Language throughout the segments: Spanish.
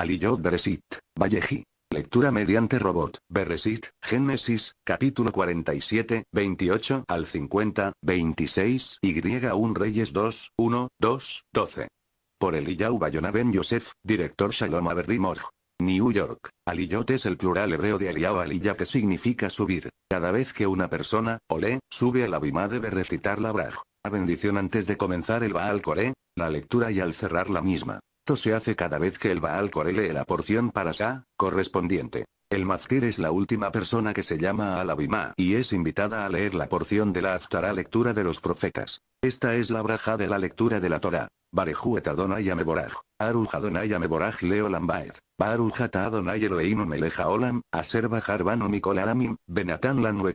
Aliyot Beresit, Valleji. Lectura mediante robot, Beresit, Génesis, capítulo 47, 28 al 50, 26, Y1 Reyes 2, 1, 2, 12. Por Eliyahu Bayona Ben Yosef, director Shalom Aberrimorg. New York. Aliyot es el plural hebreo de Aliyahu Aliyah que significa subir. Cada vez que una persona, ole, sube a la bima debe recitar la braj. A bendición antes de comenzar el Baal Coré, la lectura y al cerrar la misma. Esto se hace cada vez que el Baal lee la porción para Sa, correspondiente. El Mazkir es la última persona que se llama al y es invitada a leer la porción de la Aftara lectura de los profetas. Esta es la braja de la lectura de la Torah. Barejuet Adonai Ameboraj, Aruj Adonai Ameboraj Leo Lambaed, Baruj Adonai Eloheinu Meleja Olam, Aser Bajar Banu Mikolaramim, Benatan Lanu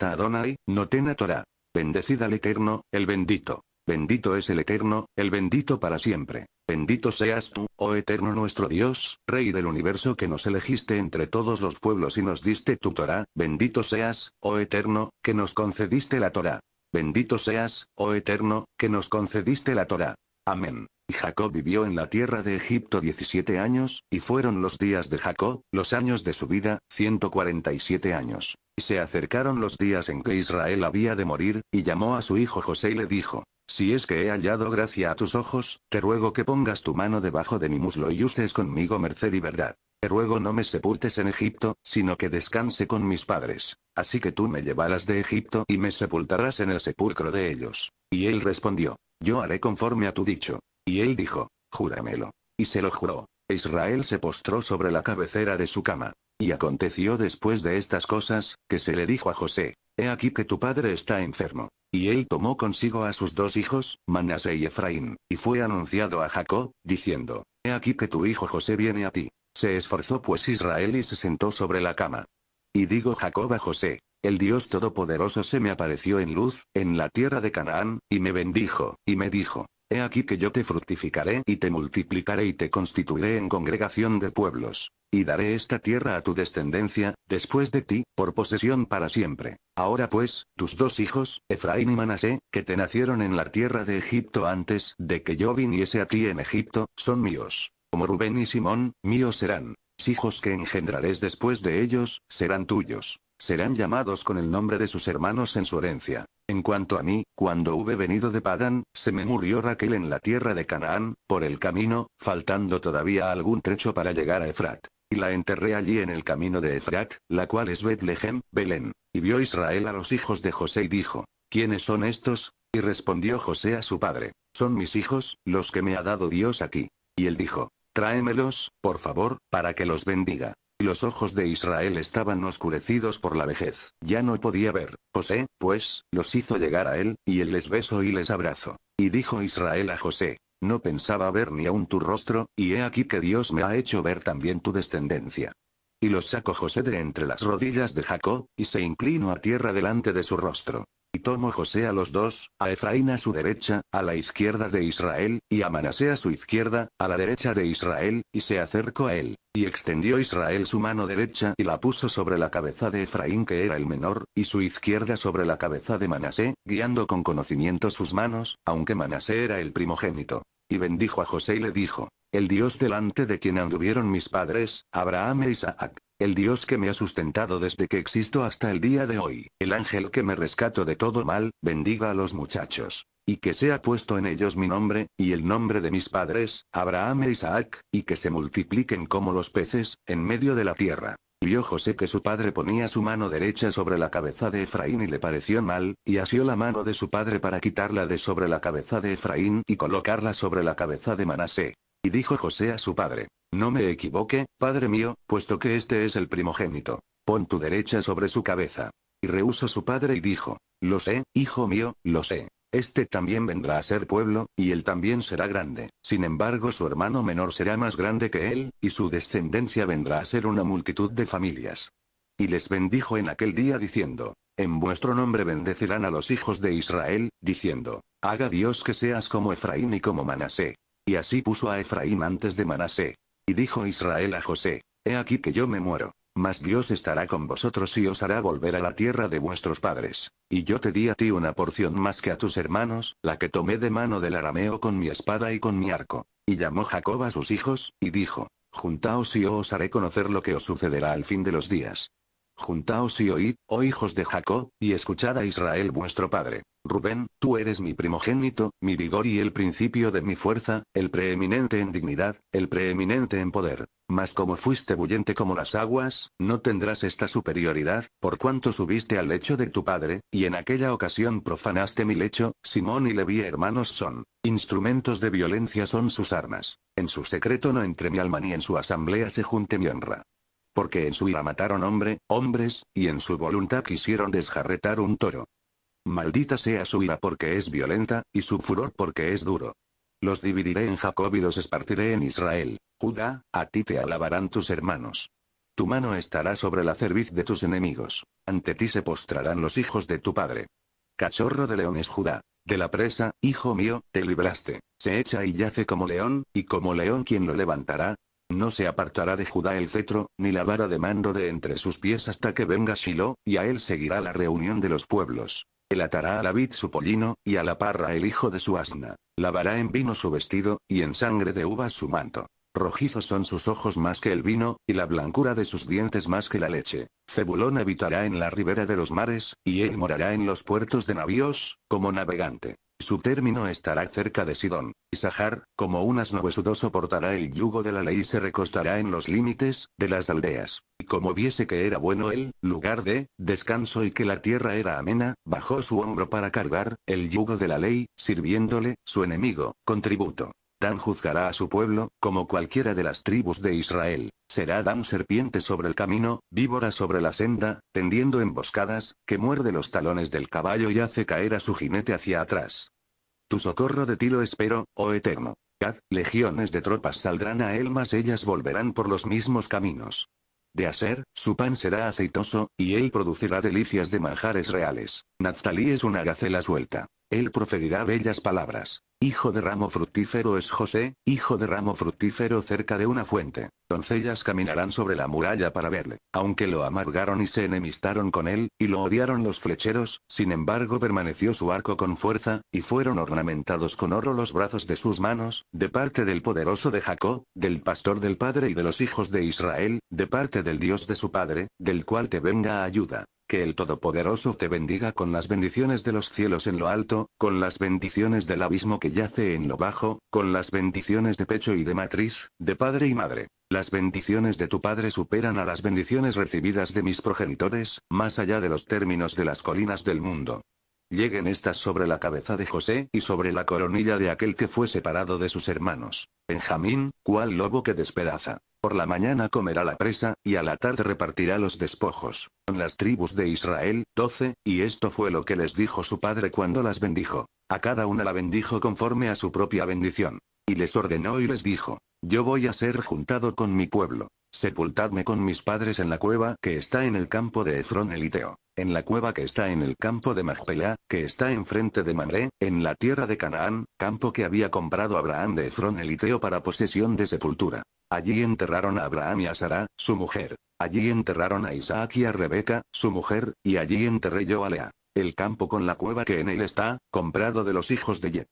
Adonai, Notena Torah. Bendecida al Eterno, el bendito. Bendito es el Eterno, el bendito para siempre. Bendito seas tú, oh Eterno nuestro Dios, Rey del universo que nos elegiste entre todos los pueblos y nos diste tu Torah, bendito seas, oh Eterno, que nos concediste la Torah. Bendito seas, oh Eterno, que nos concediste la Torah. Amén. Y Jacob vivió en la tierra de Egipto 17 años, y fueron los días de Jacob, los años de su vida, 147 años. Y se acercaron los días en que Israel había de morir, y llamó a su hijo José y le dijo, si es que he hallado gracia a tus ojos, te ruego que pongas tu mano debajo de mi muslo y uses conmigo merced y verdad. Te ruego no me sepultes en Egipto, sino que descanse con mis padres. Así que tú me llevarás de Egipto y me sepultarás en el sepulcro de ellos. Y él respondió, yo haré conforme a tu dicho. Y él dijo, júramelo. Y se lo juró. Israel se postró sobre la cabecera de su cama. Y aconteció después de estas cosas, que se le dijo a José, He aquí que tu padre está enfermo. Y él tomó consigo a sus dos hijos, Manasé y Efraín, y fue anunciado a Jacob, diciendo, He aquí que tu hijo José viene a ti. Se esforzó pues Israel y se sentó sobre la cama. Y digo Jacob a José, el Dios Todopoderoso se me apareció en luz, en la tierra de Canaán, y me bendijo, y me dijo, He aquí que yo te fructificaré y te multiplicaré y te constituiré en congregación de pueblos. Y daré esta tierra a tu descendencia, después de ti, por posesión para siempre. Ahora pues, tus dos hijos, Efraín y Manasé, que te nacieron en la tierra de Egipto antes de que yo viniese a ti en Egipto, son míos. Como Rubén y Simón, míos serán. Hijos que engendrarés después de ellos, serán tuyos. Serán llamados con el nombre de sus hermanos en su herencia. En cuanto a mí, cuando hube venido de Padán, se me murió Raquel en la tierra de Canaán, por el camino, faltando todavía algún trecho para llegar a Efrat. Y la enterré allí en el camino de Efrat, la cual es Betlehem, Belén. Y vio Israel a los hijos de José y dijo, ¿quiénes son estos? Y respondió José a su padre, son mis hijos, los que me ha dado Dios aquí. Y él dijo, tráemelos, por favor, para que los bendiga. Los ojos de Israel estaban oscurecidos por la vejez, ya no podía ver. José, pues, los hizo llegar a él, y él les besó y les abrazó. Y dijo Israel a José, no pensaba ver ni aun tu rostro, y he aquí que Dios me ha hecho ver también tu descendencia. Y los sacó José de entre las rodillas de Jacob, y se inclinó a tierra delante de su rostro y tomó José a los dos, a Efraín a su derecha, a la izquierda de Israel, y a Manasé a su izquierda, a la derecha de Israel, y se acercó a él, y extendió Israel su mano derecha y la puso sobre la cabeza de Efraín que era el menor, y su izquierda sobre la cabeza de Manasé, guiando con conocimiento sus manos, aunque Manasé era el primogénito. Y bendijo a José y le dijo, el Dios delante de quien anduvieron mis padres, Abraham e Isaac, el Dios que me ha sustentado desde que existo hasta el día de hoy, el ángel que me rescato de todo mal, bendiga a los muchachos. Y que sea puesto en ellos mi nombre, y el nombre de mis padres, Abraham e Isaac, y que se multipliquen como los peces, en medio de la tierra. Vio José que su padre ponía su mano derecha sobre la cabeza de Efraín y le pareció mal, y asió la mano de su padre para quitarla de sobre la cabeza de Efraín y colocarla sobre la cabeza de Manasé. Y dijo José a su padre, no me equivoque, padre mío, puesto que este es el primogénito. Pon tu derecha sobre su cabeza. Y rehusó su padre y dijo, Lo sé, hijo mío, lo sé. Este también vendrá a ser pueblo, y él también será grande. Sin embargo su hermano menor será más grande que él, y su descendencia vendrá a ser una multitud de familias. Y les bendijo en aquel día diciendo, En vuestro nombre bendecirán a los hijos de Israel, diciendo, Haga Dios que seas como Efraín y como Manasé. Y así puso a Efraín antes de Manasé. Y dijo Israel a José, He aquí que yo me muero. Mas Dios estará con vosotros y os hará volver a la tierra de vuestros padres. Y yo te di a ti una porción más que a tus hermanos, la que tomé de mano del arameo con mi espada y con mi arco. Y llamó Jacob a sus hijos, y dijo, Juntaos y yo os haré conocer lo que os sucederá al fin de los días. Juntaos y oíd, oh hijos de Jacob, y escuchad a Israel vuestro padre. Rubén, tú eres mi primogénito, mi vigor y el principio de mi fuerza, el preeminente en dignidad, el preeminente en poder. Mas como fuiste bullente como las aguas, no tendrás esta superioridad, por cuanto subiste al lecho de tu padre, y en aquella ocasión profanaste mi lecho, Simón y Leví hermanos son. Instrumentos de violencia son sus armas. En su secreto no entre mi alma ni en su asamblea se junte mi honra. Porque en su ira mataron hombre, hombres, y en su voluntad quisieron desjarretar un toro. Maldita sea su ira porque es violenta, y su furor porque es duro. Los dividiré en Jacob y los esparciré en Israel. Judá, a ti te alabarán tus hermanos. Tu mano estará sobre la cerviz de tus enemigos. Ante ti se postrarán los hijos de tu padre. Cachorro de leones Judá. De la presa, hijo mío, te libraste. Se echa y yace como león, y como león quien lo levantará, no se apartará de Judá el cetro, ni la vara de mando de entre sus pies hasta que venga Shiloh, y a él seguirá la reunión de los pueblos. Él atará a la vid su pollino, y a la parra el hijo de su asna. Lavará en vino su vestido, y en sangre de uvas su manto. Rojizos son sus ojos más que el vino, y la blancura de sus dientes más que la leche. Cebulón habitará en la ribera de los mares, y él morará en los puertos de navíos, como navegante. Su término estará cerca de Sidón, y Sahar, como un asno huesudo soportará el yugo de la ley y se recostará en los límites, de las aldeas. Y como viese que era bueno el, lugar de, descanso y que la tierra era amena, bajó su hombro para cargar, el yugo de la ley, sirviéndole, su enemigo, con tributo. Dan juzgará a su pueblo, como cualquiera de las tribus de Israel. Será Dan serpiente sobre el camino, víbora sobre la senda, tendiendo emboscadas, que muerde los talones del caballo y hace caer a su jinete hacia atrás. Tu socorro de ti lo espero, oh Eterno. Cad, legiones de tropas saldrán a él, mas ellas volverán por los mismos caminos. De hacer, su pan será aceitoso, y él producirá delicias de manjares reales. Naftalí es una gacela suelta. Él proferirá bellas palabras. Hijo de ramo fructífero es José, hijo de ramo fructífero cerca de una fuente doncellas caminarán sobre la muralla para verle. Aunque lo amargaron y se enemistaron con él, y lo odiaron los flecheros, sin embargo permaneció su arco con fuerza, y fueron ornamentados con oro los brazos de sus manos, de parte del poderoso de Jacob, del pastor del padre y de los hijos de Israel, de parte del Dios de su padre, del cual te venga ayuda. Que el Todopoderoso te bendiga con las bendiciones de los cielos en lo alto, con las bendiciones del abismo que yace en lo bajo, con las bendiciones de pecho y de matriz, de padre y madre. Las bendiciones de tu padre superan a las bendiciones recibidas de mis progenitores, más allá de los términos de las colinas del mundo. Lleguen estas sobre la cabeza de José y sobre la coronilla de aquel que fue separado de sus hermanos. Benjamín, cual lobo que despedaza. Por la mañana comerá la presa, y a la tarde repartirá los despojos. Con las tribus de Israel, doce, y esto fue lo que les dijo su padre cuando las bendijo. A cada una la bendijo conforme a su propia bendición. Y les ordenó y les dijo, yo voy a ser juntado con mi pueblo. Sepultadme con mis padres en la cueva que está en el campo de Efrón Eliteo, en la cueva que está en el campo de Magpelá, que está enfrente de Mamre, en la tierra de Canaán, campo que había comprado Abraham de Efrón Eliteo para posesión de sepultura. Allí enterraron a Abraham y a Sara, su mujer. Allí enterraron a Isaac y a Rebeca, su mujer, y allí enterré yo a Lea. El campo con la cueva que en él está, comprado de los hijos de Yet.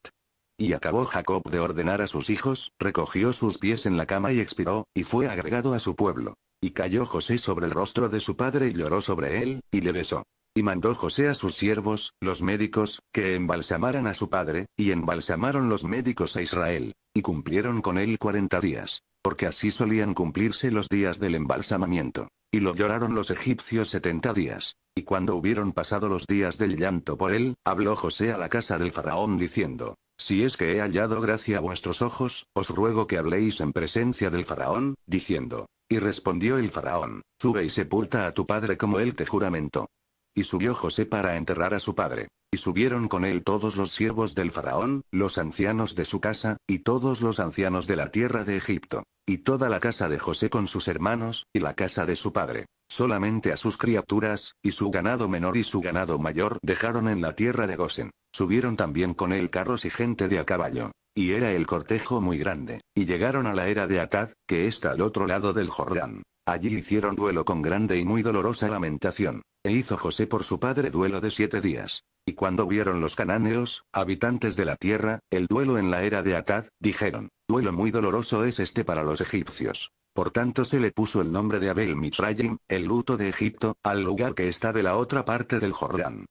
Y acabó Jacob de ordenar a sus hijos, recogió sus pies en la cama y expiró, y fue agregado a su pueblo. Y cayó José sobre el rostro de su padre y lloró sobre él, y le besó. Y mandó José a sus siervos, los médicos, que embalsamaran a su padre, y embalsamaron los médicos a Israel. Y cumplieron con él cuarenta días, porque así solían cumplirse los días del embalsamamiento. Y lo lloraron los egipcios setenta días. Y cuando hubieron pasado los días del llanto por él, habló José a la casa del faraón diciendo, si es que he hallado gracia a vuestros ojos, os ruego que habléis en presencia del faraón, diciendo. Y respondió el faraón, sube y sepulta a tu padre como él te juramento. Y subió José para enterrar a su padre. Y subieron con él todos los siervos del faraón, los ancianos de su casa, y todos los ancianos de la tierra de Egipto, y toda la casa de José con sus hermanos, y la casa de su padre. Solamente a sus criaturas, y su ganado menor y su ganado mayor dejaron en la tierra de Gosen. Subieron también con él carros y gente de a caballo. Y era el cortejo muy grande, y llegaron a la era de Atad, que está al otro lado del Jordán. Allí hicieron duelo con grande y muy dolorosa lamentación. E hizo José por su padre duelo de siete días. Y cuando vieron los cananeos, habitantes de la tierra, el duelo en la era de Atad, dijeron, duelo muy doloroso es este para los egipcios. Por tanto se le puso el nombre de Abel Mitrayim, el luto de Egipto, al lugar que está de la otra parte del Jordán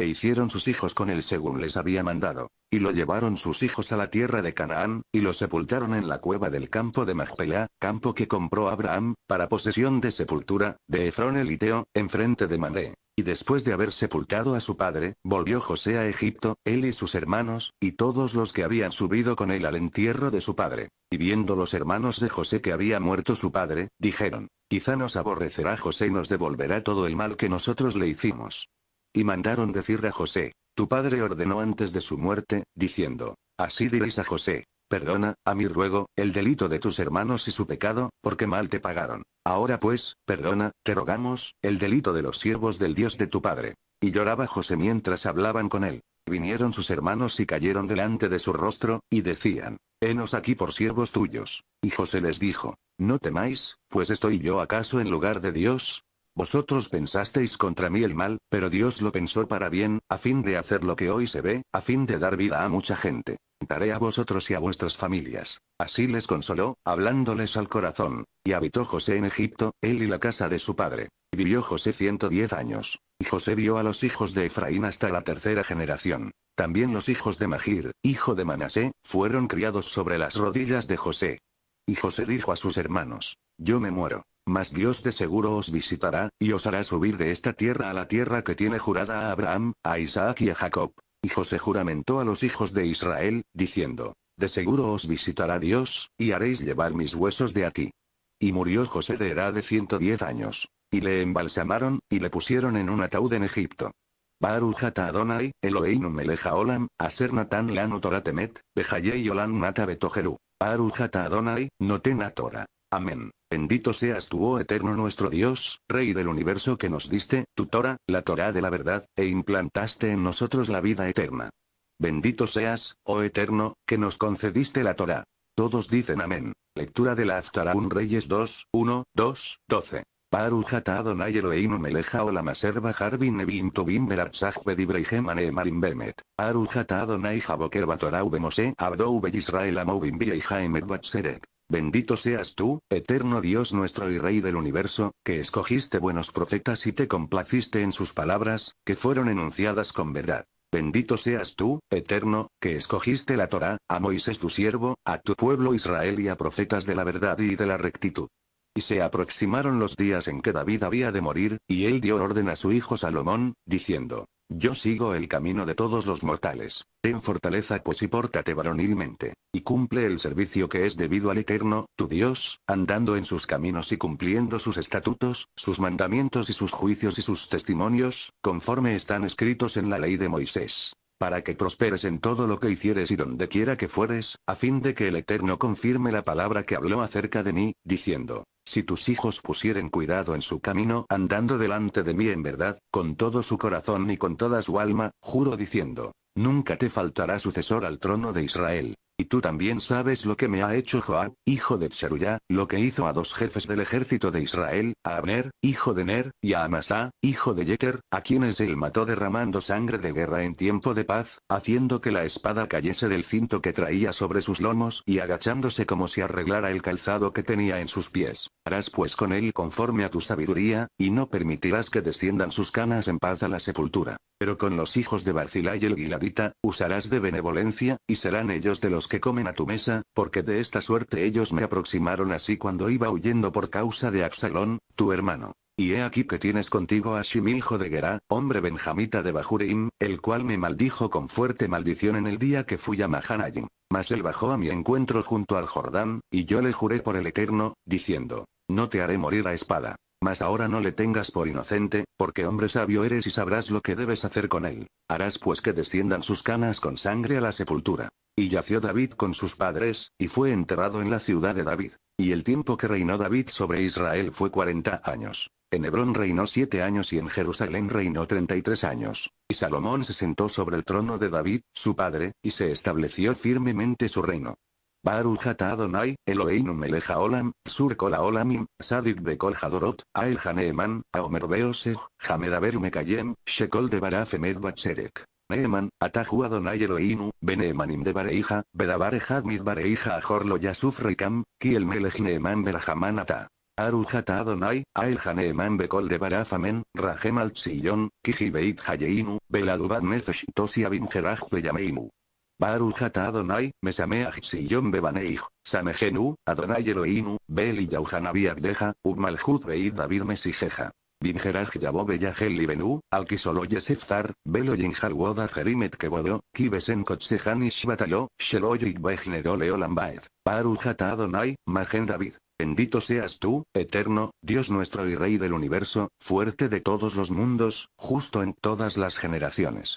e hicieron sus hijos con él según les había mandado. Y lo llevaron sus hijos a la tierra de Canaán, y lo sepultaron en la cueva del campo de Magpelá, campo que compró Abraham, para posesión de sepultura, de Efrón Iteo, enfrente de Mané. Y después de haber sepultado a su padre, volvió José a Egipto, él y sus hermanos, y todos los que habían subido con él al entierro de su padre. Y viendo los hermanos de José que había muerto su padre, dijeron, Quizá nos aborrecerá José y nos devolverá todo el mal que nosotros le hicimos. Y mandaron decirle a José, tu padre ordenó antes de su muerte, diciendo, así diréis a José, perdona, a mi ruego, el delito de tus hermanos y su pecado, porque mal te pagaron. Ahora pues, perdona, te rogamos, el delito de los siervos del Dios de tu padre. Y lloraba José mientras hablaban con él. Vinieron sus hermanos y cayeron delante de su rostro, y decían, Henos aquí por siervos tuyos. Y José les dijo, No temáis, pues estoy yo acaso en lugar de Dios, vosotros pensasteis contra mí el mal, pero Dios lo pensó para bien, a fin de hacer lo que hoy se ve, a fin de dar vida a mucha gente. Daré a vosotros y a vuestras familias. Así les consoló, hablándoles al corazón. Y habitó José en Egipto, él y la casa de su padre. Vivió José 110 años. Y José vio a los hijos de Efraín hasta la tercera generación. También los hijos de Magir, hijo de Manasé, fueron criados sobre las rodillas de José. Y José dijo a sus hermanos, Yo me muero mas Dios de seguro os visitará, y os hará subir de esta tierra a la tierra que tiene jurada a Abraham, a Isaac y a Jacob. Y José juramentó a los hijos de Israel, diciendo, De seguro os visitará Dios, y haréis llevar mis huesos de aquí. Y murió José de edad de 110 años. Y le embalsamaron, y le pusieron en un ataúd en Egipto. jata Adonai, eloheinu Meleja Olam, Aser Natan Lanu toratemet, Temet, y Olam Nata Paru jata Adonai, Noten Amén. Bendito seas tú, oh eterno nuestro Dios, Rey del universo que nos diste, tu Torah, la Torah de la verdad, e implantaste en nosotros la vida eterna. Bendito seas, oh eterno, que nos concediste la Torah. Todos dicen amén. Lectura de la Aftarahun Reyes 2, 1, 2, 12. Baruch Adonai Eloheinu melech maser bajar bin bimberat tovim berapsach bedibreihem anemarim bemet. Baruch Adonai jaboker batorau bemose abdou beyisrael amovim biyeihaemet batserek. Bendito seas tú, eterno Dios nuestro y Rey del universo, que escogiste buenos profetas y te complaciste en sus palabras, que fueron enunciadas con verdad. Bendito seas tú, eterno, que escogiste la Torá, a Moisés tu siervo, a tu pueblo Israel y a profetas de la verdad y de la rectitud. Y se aproximaron los días en que David había de morir, y él dio orden a su hijo Salomón, diciendo, yo sigo el camino de todos los mortales. Ten fortaleza pues y pórtate varonilmente. Y cumple el servicio que es debido al Eterno, tu Dios, andando en sus caminos y cumpliendo sus estatutos, sus mandamientos y sus juicios y sus testimonios, conforme están escritos en la ley de Moisés para que prosperes en todo lo que hicieres y donde quiera que fueres, a fin de que el Eterno confirme la palabra que habló acerca de mí, diciendo, si tus hijos pusieren cuidado en su camino andando delante de mí en verdad, con todo su corazón y con toda su alma, juro diciendo, nunca te faltará sucesor al trono de Israel. Y tú también sabes lo que me ha hecho Joab, hijo de Tseruya, lo que hizo a dos jefes del ejército de Israel, a Abner, hijo de Ner, y a Amasá, hijo de Yeker, a quienes él mató derramando sangre de guerra en tiempo de paz, haciendo que la espada cayese del cinto que traía sobre sus lomos y agachándose como si arreglara el calzado que tenía en sus pies. Harás pues con él conforme a tu sabiduría, y no permitirás que desciendan sus canas en paz a la sepultura. Pero con los hijos de Barcila y el Giladita, usarás de benevolencia, y serán ellos de los que comen a tu mesa, porque de esta suerte ellos me aproximaron así cuando iba huyendo por causa de Absalón, tu hermano. Y he aquí que tienes contigo a Shim hijo de Gerá, hombre benjamita de Bajurim, el cual me maldijo con fuerte maldición en el día que fui a Mahanayim. Mas él bajó a mi encuentro junto al Jordán, y yo le juré por el Eterno, diciendo, no te haré morir a espada. Mas ahora no le tengas por inocente, porque hombre sabio eres y sabrás lo que debes hacer con él. Harás pues que desciendan sus canas con sangre a la sepultura. Y yació David con sus padres, y fue enterrado en la ciudad de David. Y el tiempo que reinó David sobre Israel fue cuarenta años. En Hebrón reinó siete años y en Jerusalén reinó treinta y tres años. Y Salomón se sentó sobre el trono de David, su padre, y se estableció firmemente su reino. Baruch Adonai, Eloheinu meleja olam, sur olamim, sadik bekol hadorot, ael haneeman, aomer beoseh hamedaber mekayem shekol de Barafemed batserek. Neeman, ataju Adonai Eloheinu, beneemanim de bareija, bedabarejad mit bareija Ajorlo yasuf reikam, kiel el neeman ata. Adonai, Ael Bekol de Barafamen, Rahem kiji beit Hayeinu, Beladubad Nefesh Baruch Adonai, Mesameach Sillon Bebaneich, Samegenu, Adonai Eloinu, beli y Yauhanabi Abdeja, Ubmalhut Beid David Mesijeja. Bingeraj Yabobe Yahel Libenu, Alkisolo Yesefzar, Belo Yinjalwoda Jerimet Kebodo, Kibesen Kotsehan Shvatalo, Sheloyik Bejnero Leolambaed, Adonai, Magen David. Bendito seas tú, eterno, Dios nuestro y Rey del universo, fuerte de todos los mundos, justo en todas las generaciones.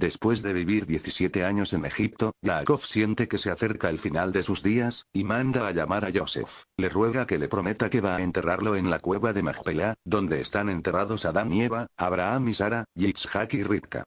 Después de vivir 17 años en Egipto, Yaakov siente que se acerca el final de sus días, y manda a llamar a Joseph. Le ruega que le prometa que va a enterrarlo en la cueva de Machpelah, donde están enterrados Adán y Eva, Abraham y Sara, Yitzhak y Ritka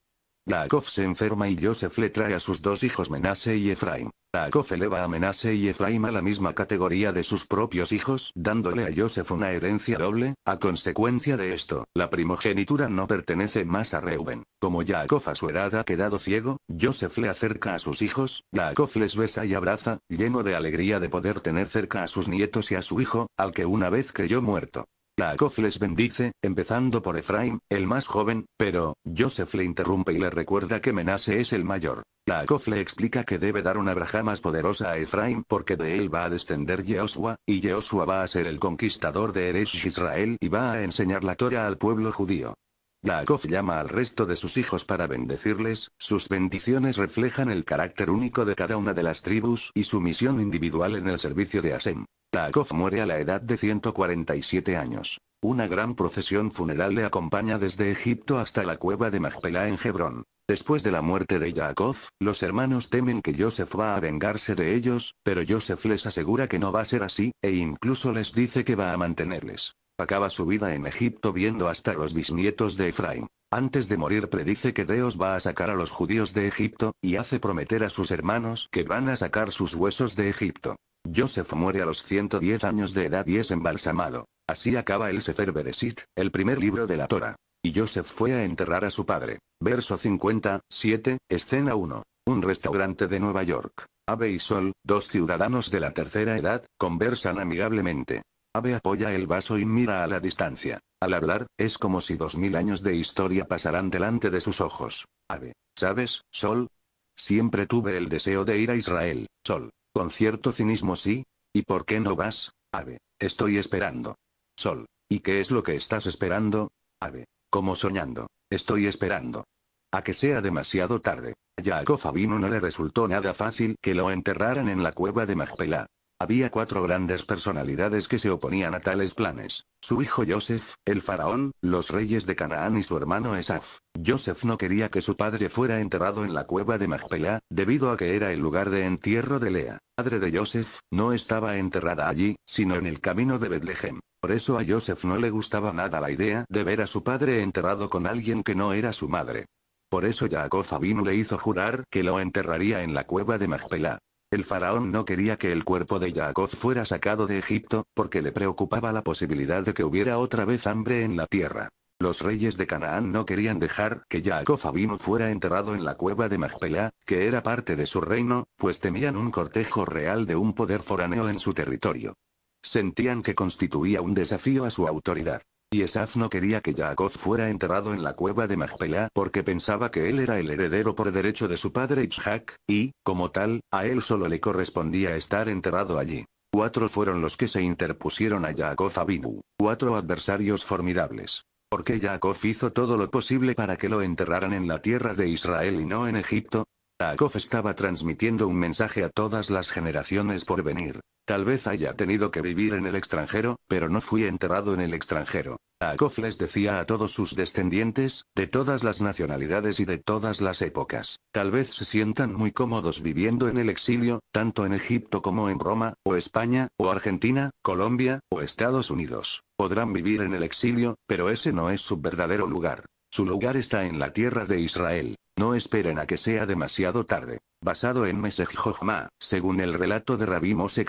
se enferma y Joseph le trae a sus dos hijos Menase y Efraim. le eleva a Menase y Efraim a la misma categoría de sus propios hijos, dándole a Joseph una herencia doble. A consecuencia de esto, la primogenitura no pertenece más a Reuben. Como ya a su edad ha quedado ciego, Joseph le acerca a sus hijos, Yaakov les besa y abraza, lleno de alegría de poder tener cerca a sus nietos y a su hijo, al que una vez creyó muerto. Jacob les bendice, empezando por Efraim, el más joven, pero, Joseph le interrumpe y le recuerda que Menase es el mayor. Jacob le explica que debe dar una braja más poderosa a Efraim porque de él va a descender Yehoshua, y Yehoshua va a ser el conquistador de Eresh Israel y va a enseñar la Torah al pueblo judío. Yaakov llama al resto de sus hijos para bendecirles, sus bendiciones reflejan el carácter único de cada una de las tribus y su misión individual en el servicio de Asem. Taakov muere a la edad de 147 años. Una gran procesión funeral le acompaña desde Egipto hasta la cueva de Magpelá en Hebrón. Después de la muerte de Yaakov, los hermanos temen que Joseph va a vengarse de ellos, pero Joseph les asegura que no va a ser así, e incluso les dice que va a mantenerles. Acaba su vida en Egipto viendo hasta los bisnietos de Efraín. Antes de morir predice que Dios va a sacar a los judíos de Egipto, y hace prometer a sus hermanos que van a sacar sus huesos de Egipto. Joseph muere a los 110 años de edad y es embalsamado. Así acaba el Sefer Beresit, el primer libro de la Torah. Y Joseph fue a enterrar a su padre. Verso 50, 7, escena 1. Un restaurante de Nueva York. Abe y Sol, dos ciudadanos de la tercera edad, conversan amigablemente. Abe apoya el vaso y mira a la distancia. Al hablar, es como si dos mil años de historia pasaran delante de sus ojos. Abe, ¿sabes, Sol? Siempre tuve el deseo de ir a Israel, Sol. Con cierto cinismo sí. ¿Y por qué no vas, ave? Estoy esperando. Sol. ¿Y qué es lo que estás esperando? Ave. Como soñando. Estoy esperando. A que sea demasiado tarde. Ya a Cofabino no le resultó nada fácil que lo enterraran en la cueva de Magpelá. Había cuatro grandes personalidades que se oponían a tales planes. Su hijo Joseph, el faraón, los reyes de Canaán y su hermano Esaf. Joseph no quería que su padre fuera enterrado en la cueva de Magpelá, debido a que era el lugar de entierro de Lea. Padre de Joseph, no estaba enterrada allí, sino en el camino de Betlehem. Por eso a Joseph no le gustaba nada la idea de ver a su padre enterrado con alguien que no era su madre. Por eso Jacob Abinu le hizo jurar que lo enterraría en la cueva de Magpelá. El faraón no quería que el cuerpo de Jacob fuera sacado de Egipto, porque le preocupaba la posibilidad de que hubiera otra vez hambre en la tierra. Los reyes de Canaán no querían dejar que Jacob Abino fuera enterrado en la cueva de Magpelá, que era parte de su reino, pues temían un cortejo real de un poder foráneo en su territorio. Sentían que constituía un desafío a su autoridad. Y Esaf no quería que Jacob fuera enterrado en la cueva de Magpelá porque pensaba que él era el heredero por derecho de su padre Isaac, y, como tal, a él solo le correspondía estar enterrado allí. Cuatro fueron los que se interpusieron a a Abinu. Cuatro adversarios formidables. Porque Jacob hizo todo lo posible para que lo enterraran en la tierra de Israel y no en Egipto, Akov estaba transmitiendo un mensaje a todas las generaciones por venir. Tal vez haya tenido que vivir en el extranjero, pero no fui enterrado en el extranjero. Akov les decía a todos sus descendientes, de todas las nacionalidades y de todas las épocas, tal vez se sientan muy cómodos viviendo en el exilio, tanto en Egipto como en Roma, o España, o Argentina, Colombia, o Estados Unidos. Podrán vivir en el exilio, pero ese no es su verdadero lugar. Su lugar está en la tierra de Israel. No esperen a que sea demasiado tarde. Basado en Jochma, según el relato de Rabí Mose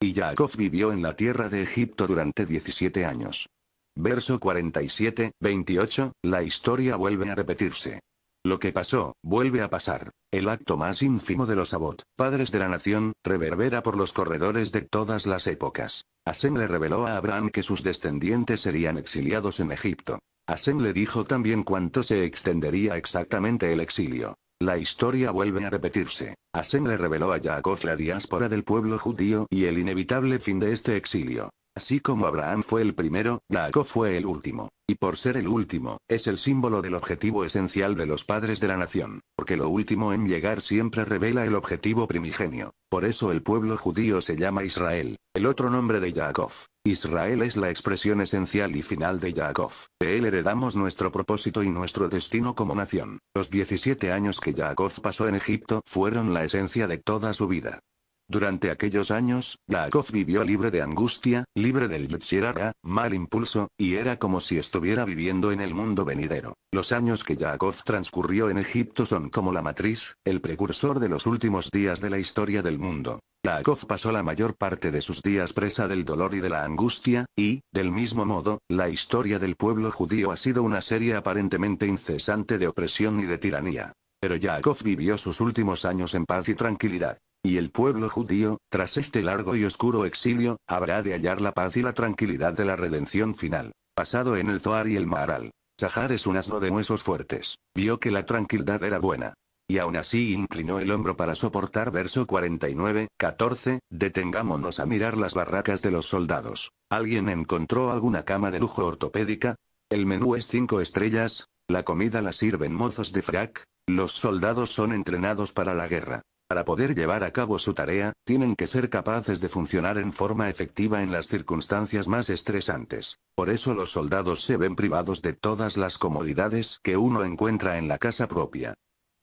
Y Yaakov vivió en la tierra de Egipto durante 17 años. Verso 47, 28, la historia vuelve a repetirse. Lo que pasó, vuelve a pasar. El acto más ínfimo de los Abot, padres de la nación, reverbera por los corredores de todas las épocas. Hashem le reveló a Abraham que sus descendientes serían exiliados en Egipto. Asen le dijo también cuánto se extendería exactamente el exilio. La historia vuelve a repetirse. Asen le reveló a Yaakov la diáspora del pueblo judío y el inevitable fin de este exilio. Así como Abraham fue el primero, Jacob fue el último. Y por ser el último, es el símbolo del objetivo esencial de los padres de la nación, porque lo último en llegar siempre revela el objetivo primigenio. Por eso el pueblo judío se llama Israel, el otro nombre de Jacob. Israel es la expresión esencial y final de Jacob. De él heredamos nuestro propósito y nuestro destino como nación. Los 17 años que Jacob pasó en Egipto fueron la esencia de toda su vida. Durante aquellos años, Yaakov vivió libre de angustia, libre del Yetzirara, mal impulso, y era como si estuviera viviendo en el mundo venidero. Los años que Yaakov transcurrió en Egipto son como la matriz, el precursor de los últimos días de la historia del mundo. Yaakov pasó la mayor parte de sus días presa del dolor y de la angustia, y, del mismo modo, la historia del pueblo judío ha sido una serie aparentemente incesante de opresión y de tiranía. Pero Yaakov vivió sus últimos años en paz y tranquilidad. Y el pueblo judío, tras este largo y oscuro exilio, habrá de hallar la paz y la tranquilidad de la redención final. Pasado en el Zoar y el Maharal. Sahar es un asno de huesos fuertes. Vio que la tranquilidad era buena. Y aún así inclinó el hombro para soportar verso 49, 14, detengámonos a mirar las barracas de los soldados. ¿Alguien encontró alguna cama de lujo ortopédica? El menú es cinco estrellas, la comida la sirven mozos de frac, los soldados son entrenados para la guerra. Para poder llevar a cabo su tarea, tienen que ser capaces de funcionar en forma efectiva en las circunstancias más estresantes. Por eso los soldados se ven privados de todas las comodidades que uno encuentra en la casa propia.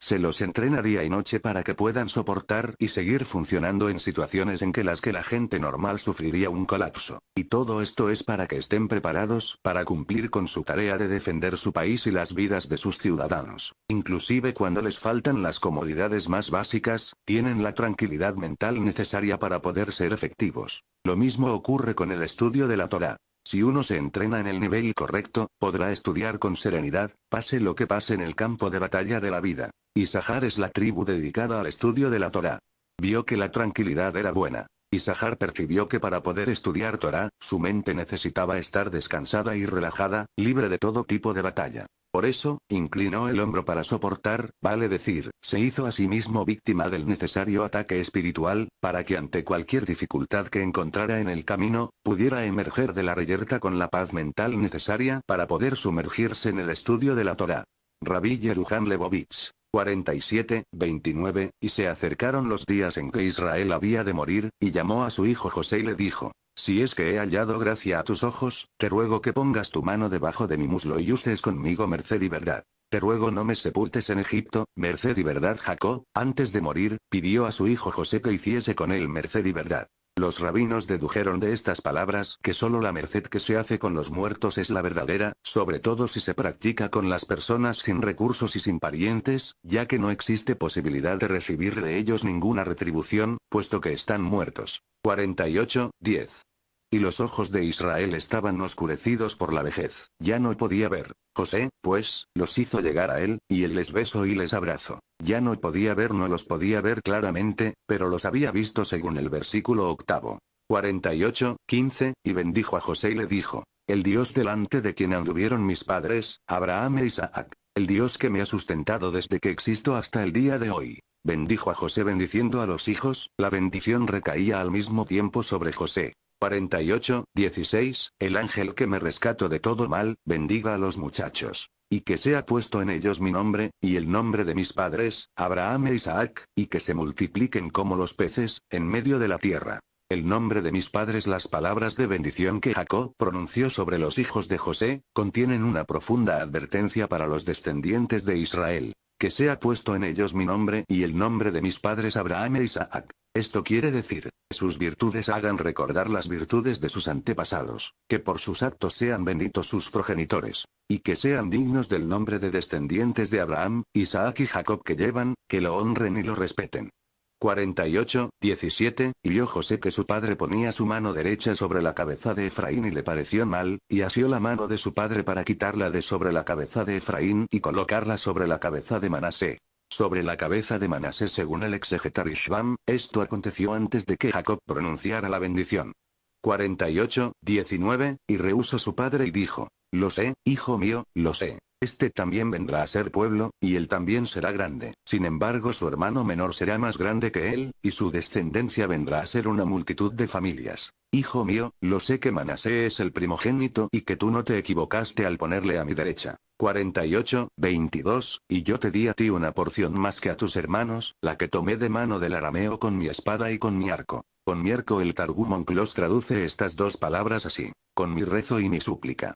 Se los entrena día y noche para que puedan soportar y seguir funcionando en situaciones en que las que la gente normal sufriría un colapso. Y todo esto es para que estén preparados para cumplir con su tarea de defender su país y las vidas de sus ciudadanos. Inclusive cuando les faltan las comodidades más básicas, tienen la tranquilidad mental necesaria para poder ser efectivos. Lo mismo ocurre con el estudio de la Torah. Si uno se entrena en el nivel correcto, podrá estudiar con serenidad, pase lo que pase en el campo de batalla de la vida. Isahar es la tribu dedicada al estudio de la Torah. Vio que la tranquilidad era buena. Isahar percibió que para poder estudiar Torah, su mente necesitaba estar descansada y relajada, libre de todo tipo de batalla. Por eso, inclinó el hombro para soportar, vale decir, se hizo a sí mismo víctima del necesario ataque espiritual, para que ante cualquier dificultad que encontrara en el camino, pudiera emerger de la reyerta con la paz mental necesaria para poder sumergirse en el estudio de la Torah. Rabbi Yerujan Lebovitz. 47, 29, y se acercaron los días en que Israel había de morir, y llamó a su hijo José y le dijo, si es que he hallado gracia a tus ojos, te ruego que pongas tu mano debajo de mi muslo y uses conmigo merced y verdad. Te ruego no me sepultes en Egipto, merced y verdad. Jacob, antes de morir, pidió a su hijo José que hiciese con él merced y verdad. Los rabinos dedujeron de estas palabras que solo la merced que se hace con los muertos es la verdadera, sobre todo si se practica con las personas sin recursos y sin parientes, ya que no existe posibilidad de recibir de ellos ninguna retribución, puesto que están muertos. 48, 10 y los ojos de Israel estaban oscurecidos por la vejez, ya no podía ver. José, pues, los hizo llegar a él, y él les besó y les abrazó. Ya no podía ver, no los podía ver claramente, pero los había visto según el versículo octavo. 48, 15, y bendijo a José y le dijo, el Dios delante de quien anduvieron mis padres, Abraham e Isaac, el Dios que me ha sustentado desde que existo hasta el día de hoy. Bendijo a José bendiciendo a los hijos, la bendición recaía al mismo tiempo sobre José. 48, 16, el ángel que me rescato de todo mal, bendiga a los muchachos. Y que sea puesto en ellos mi nombre, y el nombre de mis padres, Abraham e Isaac, y que se multipliquen como los peces, en medio de la tierra. El nombre de mis padres Las palabras de bendición que Jacob pronunció sobre los hijos de José, contienen una profunda advertencia para los descendientes de Israel que sea puesto en ellos mi nombre y el nombre de mis padres Abraham e Isaac. Esto quiere decir, sus virtudes hagan recordar las virtudes de sus antepasados, que por sus actos sean benditos sus progenitores, y que sean dignos del nombre de descendientes de Abraham, Isaac y Jacob que llevan, que lo honren y lo respeten. 48, 17, y yo José que su padre ponía su mano derecha sobre la cabeza de Efraín y le pareció mal, y asió la mano de su padre para quitarla de sobre la cabeza de Efraín y colocarla sobre la cabeza de Manasé. Sobre la cabeza de Manasé según el exegetar Ishbam, esto aconteció antes de que Jacob pronunciara la bendición. 48, 19, y rehusó su padre y dijo, lo sé, hijo mío, lo sé. Este también vendrá a ser pueblo, y él también será grande. Sin embargo su hermano menor será más grande que él, y su descendencia vendrá a ser una multitud de familias. Hijo mío, lo sé que Manasé es el primogénito y que tú no te equivocaste al ponerle a mi derecha. 48, 22, y yo te di a ti una porción más que a tus hermanos, la que tomé de mano del arameo con mi espada y con mi arco. Con mi arco el Targumon Clos traduce estas dos palabras así, con mi rezo y mi súplica.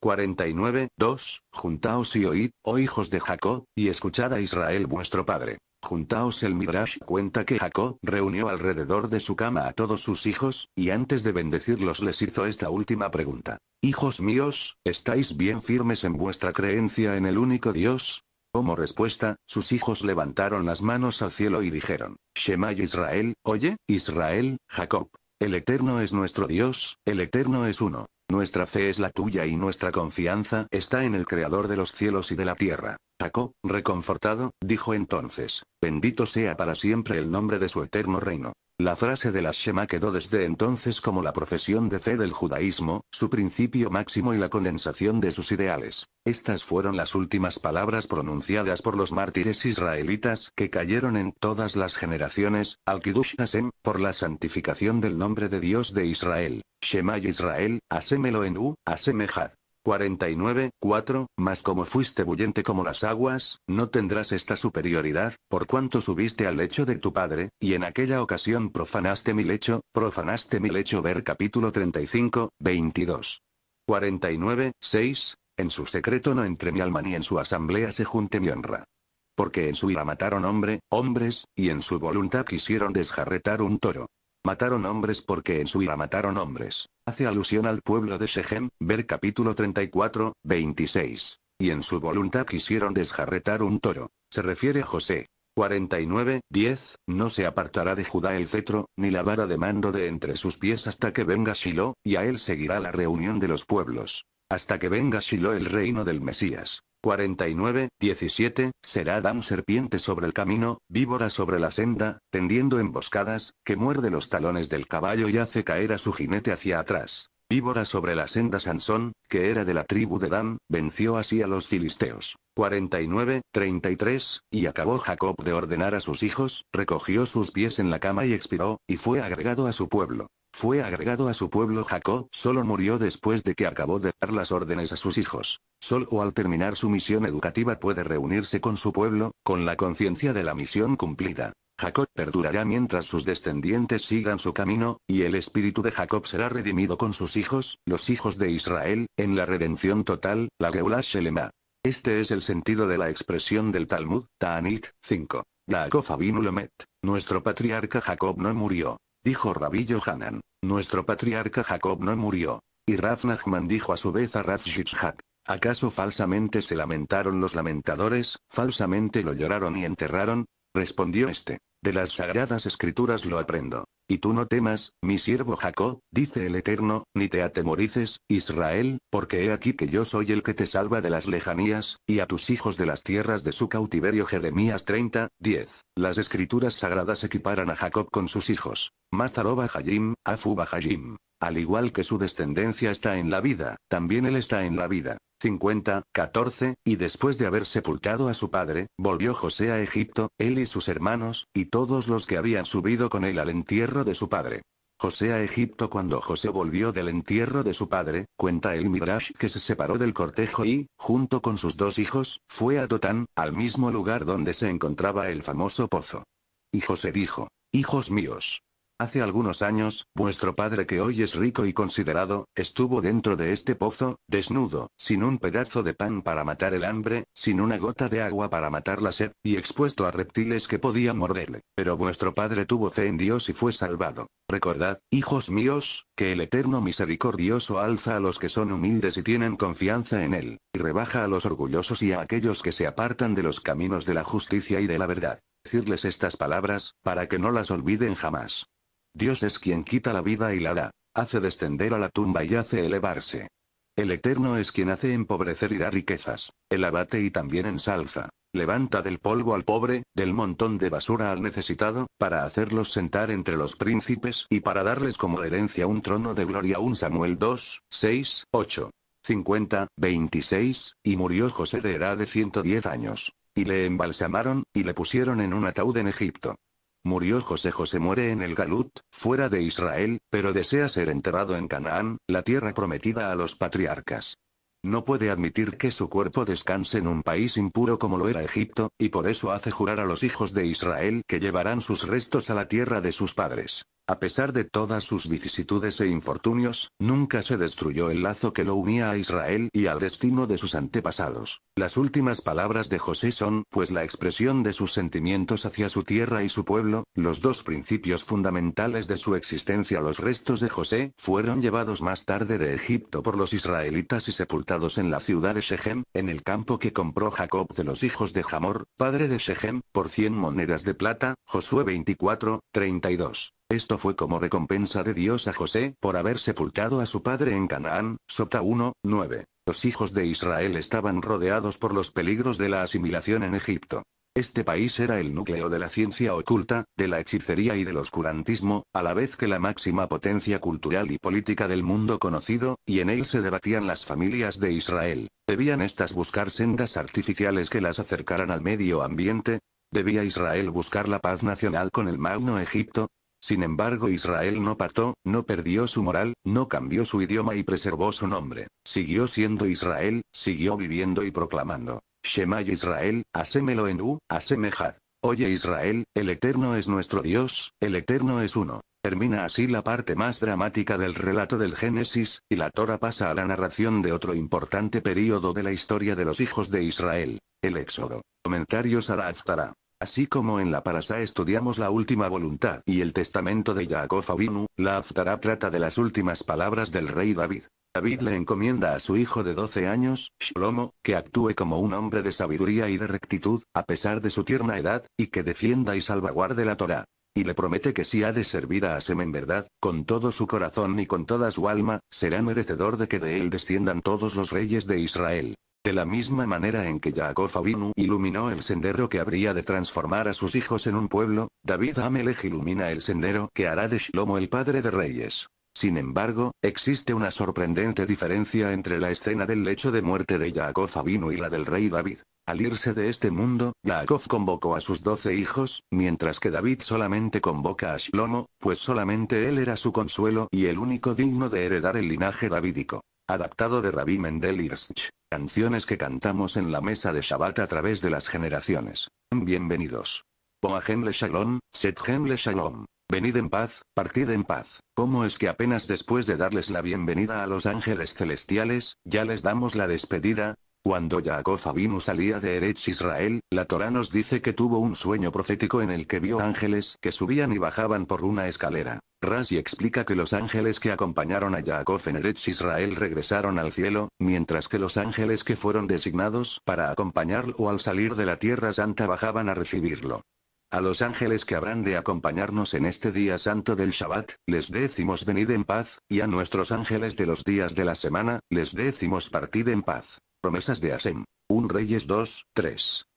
49, 2, Juntaos y oíd, oh hijos de Jacob, y escuchad a Israel vuestro padre. Juntaos el Midrash cuenta que Jacob reunió alrededor de su cama a todos sus hijos, y antes de bendecirlos les hizo esta última pregunta. Hijos míos, ¿estáis bien firmes en vuestra creencia en el único Dios? Como respuesta, sus hijos levantaron las manos al cielo y dijeron, Shema Israel, oye, Israel, Jacob. El Eterno es nuestro Dios, el Eterno es uno. Nuestra fe es la tuya y nuestra confianza está en el Creador de los cielos y de la tierra. Jacob, reconfortado, dijo entonces, bendito sea para siempre el nombre de su eterno reino. La frase de la Shema quedó desde entonces como la profesión de fe del judaísmo, su principio máximo y la condensación de sus ideales. Estas fueron las últimas palabras pronunciadas por los mártires israelitas que cayeron en todas las generaciones, al Kiddush Hashem, por la santificación del nombre de Dios de Israel. Shema Israel, hacémelo en U, asemejad. 49, 4, mas como fuiste bullente como las aguas, no tendrás esta superioridad, por cuanto subiste al lecho de tu padre, y en aquella ocasión profanaste mi lecho, profanaste mi lecho ver capítulo 35, 22. 49, 6, en su secreto no entre mi alma ni en su asamblea se junte mi honra. Porque en su ira mataron hombre, hombres, y en su voluntad quisieron desjarretar un toro. Mataron hombres porque en su ira mataron hombres. Hace alusión al pueblo de Shechem, ver capítulo 34, 26. Y en su voluntad quisieron desjarretar un toro. Se refiere a José. 49, 10. No se apartará de Judá el cetro, ni la vara de mando de entre sus pies hasta que venga Shiloh, y a él seguirá la reunión de los pueblos. Hasta que venga Shiloh el reino del Mesías. 49, 17, será Dan serpiente sobre el camino, víbora sobre la senda, tendiendo emboscadas, que muerde los talones del caballo y hace caer a su jinete hacia atrás. Víbora sobre la senda Sansón, que era de la tribu de Dan, venció así a los filisteos. 49, 33, y acabó Jacob de ordenar a sus hijos, recogió sus pies en la cama y expiró, y fue agregado a su pueblo. Fue agregado a su pueblo Jacob, solo murió después de que acabó de dar las órdenes a sus hijos. Solo al terminar su misión educativa puede reunirse con su pueblo, con la conciencia de la misión cumplida. Jacob perdurará mientras sus descendientes sigan su camino, y el espíritu de Jacob será redimido con sus hijos, los hijos de Israel, en la redención total, la Geulah Shelema. Este es el sentido de la expresión del Talmud, Ta'anit, 5. Jacob Abinulomet, nuestro patriarca Jacob no murió, dijo rabillo Hanan. Nuestro patriarca Jacob no murió. Y Raf Nachman dijo a su vez a Raf ¿Acaso falsamente se lamentaron los lamentadores, falsamente lo lloraron y enterraron? Respondió este. De las sagradas escrituras lo aprendo. Y tú no temas, mi siervo Jacob, dice el Eterno, ni te atemorices, Israel, porque he aquí que yo soy el que te salva de las lejanías, y a tus hijos de las tierras de su cautiverio. Jeremías 30, 10. Las escrituras sagradas equiparan a Jacob con sus hijos. Mazaroba Hajim, Afuba Hajim. Al igual que su descendencia está en la vida, también él está en la vida. 50, 14, y después de haber sepultado a su padre, volvió José a Egipto, él y sus hermanos, y todos los que habían subido con él al entierro de su padre. José a Egipto Cuando José volvió del entierro de su padre, cuenta el Midrash que se separó del cortejo y, junto con sus dos hijos, fue a Dotán, al mismo lugar donde se encontraba el famoso pozo. Y José dijo, Hijos míos, Hace algunos años, vuestro padre que hoy es rico y considerado, estuvo dentro de este pozo, desnudo, sin un pedazo de pan para matar el hambre, sin una gota de agua para matar la sed, y expuesto a reptiles que podían morderle. Pero vuestro padre tuvo fe en Dios y fue salvado. Recordad, hijos míos, que el eterno misericordioso alza a los que son humildes y tienen confianza en él, y rebaja a los orgullosos y a aquellos que se apartan de los caminos de la justicia y de la verdad. Decirles estas palabras, para que no las olviden jamás. Dios es quien quita la vida y la da, hace descender a la tumba y hace elevarse. El Eterno es quien hace empobrecer y da riquezas, el abate y también ensalza. Levanta del polvo al pobre, del montón de basura al necesitado, para hacerlos sentar entre los príncipes y para darles como herencia un trono de gloria. un Samuel 2, 6, 8, 50, 26, y murió José de edad de 110 años. Y le embalsamaron, y le pusieron en un ataúd en Egipto. Murió José José muere en el Galut, fuera de Israel, pero desea ser enterrado en Canaán, la tierra prometida a los patriarcas. No puede admitir que su cuerpo descanse en un país impuro como lo era Egipto, y por eso hace jurar a los hijos de Israel que llevarán sus restos a la tierra de sus padres. A pesar de todas sus vicisitudes e infortunios, nunca se destruyó el lazo que lo unía a Israel y al destino de sus antepasados. Las últimas palabras de José son, pues, la expresión de sus sentimientos hacia su tierra y su pueblo, los dos principios fundamentales de su existencia. Los restos de José fueron llevados más tarde de Egipto por los israelitas y sepultados en la ciudad de Shechem, en el campo que compró Jacob de los hijos de Jamor, padre de Shechem, por 100 monedas de plata, Josué 24, 32. Esto fue como recompensa de Dios a José por haber sepultado a su padre en Canaán, Sota 1, 9. Los hijos de Israel estaban rodeados por los peligros de la asimilación en Egipto. Este país era el núcleo de la ciencia oculta, de la hechicería y del oscurantismo, a la vez que la máxima potencia cultural y política del mundo conocido, y en él se debatían las familias de Israel. ¿Debían estas buscar sendas artificiales que las acercaran al medio ambiente? ¿Debía Israel buscar la paz nacional con el Magno Egipto? Sin embargo Israel no pató, no perdió su moral, no cambió su idioma y preservó su nombre. Siguió siendo Israel, siguió viviendo y proclamando. Shemay Israel, hacémelo en U, asemejad. Oye Israel, el Eterno es nuestro Dios, el Eterno es uno. Termina así la parte más dramática del relato del Génesis, y la Torah pasa a la narración de otro importante período de la historia de los hijos de Israel, el Éxodo. Comentarios a Así como en la Parasá estudiamos la última voluntad y el testamento de Jacob Avinu, la Aftará trata de las últimas palabras del rey David. David le encomienda a su hijo de 12 años, Shlomo, que actúe como un hombre de sabiduría y de rectitud, a pesar de su tierna edad, y que defienda y salvaguarde la Torá. Y le promete que si ha de servir a Asem en verdad, con todo su corazón y con toda su alma, será merecedor de que de él desciendan todos los reyes de Israel de la misma manera en que Yaakov Avinu iluminó el sendero que habría de transformar a sus hijos en un pueblo, David Amelech ilumina el sendero que hará de Shlomo el padre de reyes. Sin embargo, existe una sorprendente diferencia entre la escena del lecho de muerte de Yaakov Avinu y la del rey David. Al irse de este mundo, Yaakov convocó a sus doce hijos, mientras que David solamente convoca a Shlomo, pues solamente él era su consuelo y el único digno de heredar el linaje davídico. Adaptado de Rabbi Mendel Irsch. Canciones que cantamos en la mesa de Shabbat a través de las generaciones. Bienvenidos. Boahem le shalom, set le shalom. Venid en paz, partid en paz. ¿Cómo es que apenas después de darles la bienvenida a los ángeles celestiales, ya les damos la despedida? Cuando Yaakov Abinu salía de Eretz Israel, la Torá nos dice que tuvo un sueño profético en el que vio ángeles que subían y bajaban por una escalera. Rashi explica que los ángeles que acompañaron a Jacob en Eretz Israel regresaron al cielo, mientras que los ángeles que fueron designados para acompañarlo al salir de la Tierra Santa bajaban a recibirlo. A los ángeles que habrán de acompañarnos en este día santo del Shabbat, les decimos venid en paz, y a nuestros ángeles de los días de la semana, les decimos partid en paz. Promesas de Asem. 1 Reyes 2, 3.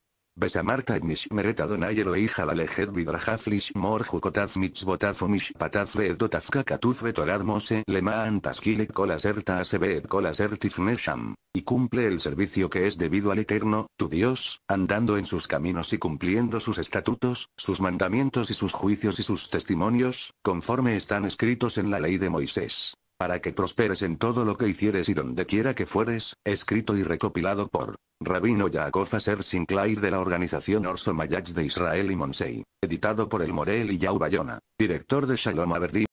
Y cumple el servicio que es debido al Eterno, tu Dios, andando en sus caminos y cumpliendo sus estatutos, sus mandamientos y sus juicios y sus testimonios, conforme están escritos en la ley de Moisés para que prosperes en todo lo que hicieres y donde quiera que fueres, escrito y recopilado por Rabino Yaakov Aser Sinclair de la organización Orso Mayach de Israel y Monsei. Editado por el Morel y Yau Bayona. Director de Shalom Averdi.